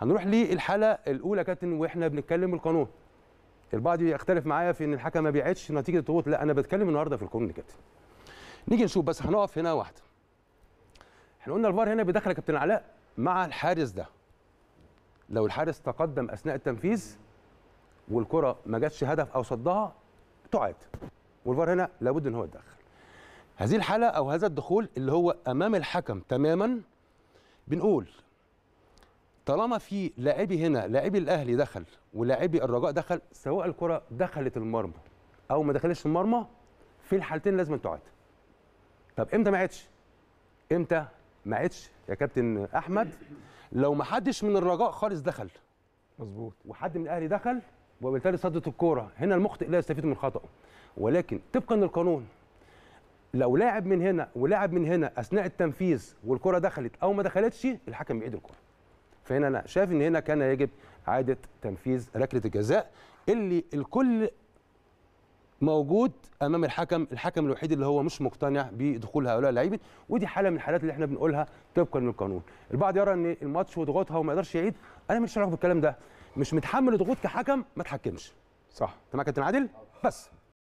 هنروح للحاله الاولى كابتن واحنا بنتكلم القانون البعض يختلف معايا في ان الحكم ما بيعدش نتيجه الضغوط لا انا بتكلم النهارده في القانون كابتن نيجي نشوف بس هنقف هنا واحده احنا قلنا الفار هنا بيدخل يا كابتن علاء مع الحارس ده لو الحارس تقدم اثناء التنفيذ والكره ما جاتش هدف او صدها تعاد والفار هنا لابد ان هو يتدخل هذه الحاله او هذا الدخول اللي هو امام الحكم تماما بنقول طالما في لاعبي هنا لاعبي الاهلي دخل ولاعبي الرجاء دخل سواء الكره دخلت المرمى او ما دخلتش المرمى في الحالتين لازم تعاد طب امتى ما عادش امتى ما عادش يا كابتن احمد لو ما حدش من الرجاء خالص دخل مظبوط وحد من الاهلي دخل وبالتالي صدت الكوره هنا المخطئ لا يستفيد من خطأه ولكن طبقا للقانون لو لاعب من هنا ولاعب من هنا اثناء التنفيذ والكره دخلت او ما دخلتش الحكم بيعيد الكره فهنا انا شايف ان هنا كان يجب اعاده تنفيذ ركله الجزاء اللي الكل موجود امام الحكم الحكم الوحيد اللي هو مش مقتنع بدخول هؤلاء اللاعبين ودي حاله من الحالات اللي احنا بنقولها طبقا للقانون البعض يرى ان الماتش وضغوطها وما يقدرش يعيد انا مش علاقه بالكلام ده مش متحمل الضغوط كحكم ما تحكمش صح انت معاك كابتن عادل بس